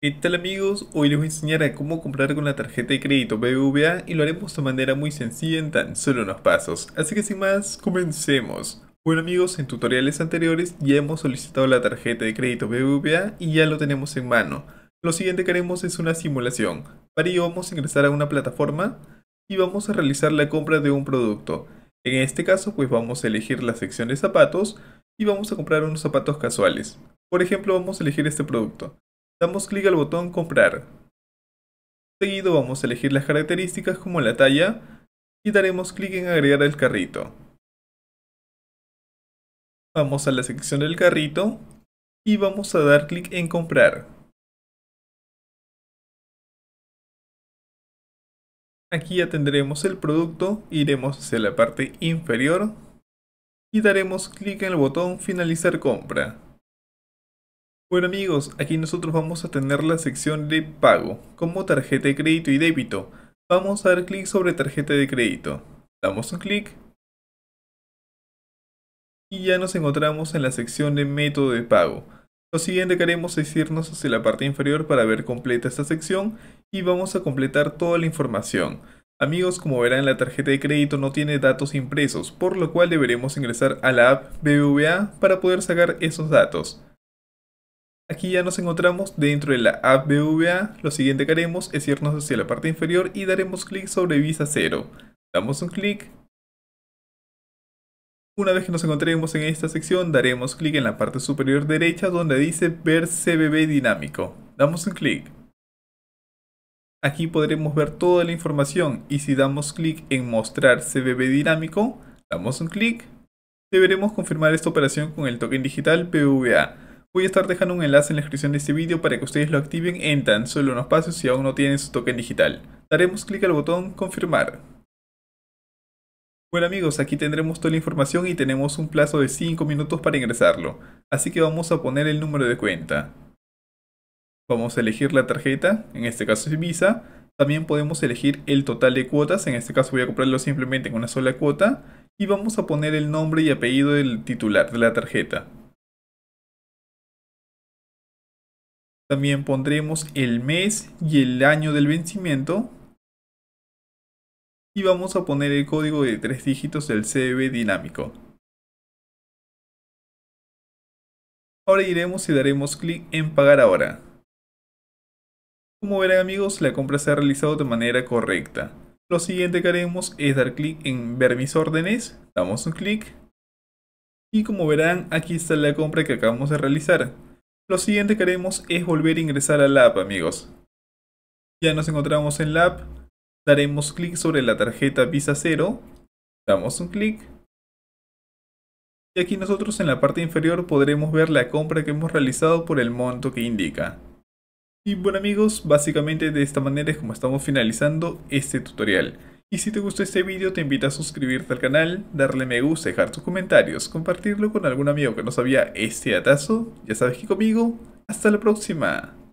¿Qué tal amigos? Hoy les voy a enseñar a cómo comprar con la tarjeta de crédito BBVA y lo haremos de manera muy sencilla en tan solo unos pasos. Así que sin más, comencemos. Bueno amigos, en tutoriales anteriores ya hemos solicitado la tarjeta de crédito BBVA y ya lo tenemos en mano. Lo siguiente que haremos es una simulación. Para ello vamos a ingresar a una plataforma y vamos a realizar la compra de un producto. En este caso pues vamos a elegir la sección de zapatos y vamos a comprar unos zapatos casuales. Por ejemplo vamos a elegir este producto. Damos clic al botón comprar. Seguido vamos a elegir las características como la talla y daremos clic en agregar el carrito. Vamos a la sección del carrito y vamos a dar clic en comprar. Aquí ya tendremos el producto, iremos hacia la parte inferior y daremos clic en el botón finalizar compra. Bueno amigos, aquí nosotros vamos a tener la sección de pago, como tarjeta de crédito y débito. Vamos a dar clic sobre tarjeta de crédito. Damos un clic. Y ya nos encontramos en la sección de método de pago. Lo siguiente que haremos es irnos hacia la parte inferior para ver completa esta sección y vamos a completar toda la información. Amigos, como verán la tarjeta de crédito no tiene datos impresos, por lo cual deberemos ingresar a la app BBVA para poder sacar esos datos. Aquí ya nos encontramos dentro de la app BVA, lo siguiente que haremos es irnos hacia la parte inferior y daremos clic sobre visa 0. Damos un clic. Una vez que nos encontremos en esta sección, daremos clic en la parte superior derecha donde dice ver CBB dinámico. Damos un clic. Aquí podremos ver toda la información y si damos clic en mostrar CBB dinámico, damos un clic. Deberemos confirmar esta operación con el token digital PVA. Voy a estar dejando un enlace en la descripción de este vídeo para que ustedes lo activen en tan solo unos pasos si aún no tienen su token digital. Daremos clic al botón confirmar. Bueno amigos, aquí tendremos toda la información y tenemos un plazo de 5 minutos para ingresarlo, así que vamos a poner el número de cuenta. Vamos a elegir la tarjeta, en este caso es Visa, también podemos elegir el total de cuotas, en este caso voy a comprarlo simplemente en una sola cuota, y vamos a poner el nombre y apellido del titular de la tarjeta. También pondremos el mes y el año del vencimiento. Y vamos a poner el código de tres dígitos del CB dinámico. Ahora iremos y daremos clic en pagar ahora. Como verán amigos, la compra se ha realizado de manera correcta. Lo siguiente que haremos es dar clic en ver mis órdenes, damos un clic y como verán aquí está la compra que acabamos de realizar. Lo siguiente que haremos es volver a ingresar al app, amigos. Ya nos encontramos en la app. Daremos clic sobre la tarjeta Visa 0. Damos un clic. Y aquí nosotros en la parte inferior podremos ver la compra que hemos realizado por el monto que indica. Y bueno amigos, básicamente de esta manera es como estamos finalizando este tutorial. Y si te gustó este video te invito a suscribirte al canal, darle me gusta, dejar tus comentarios, compartirlo con algún amigo que no sabía este atazo. Ya sabes que conmigo, hasta la próxima.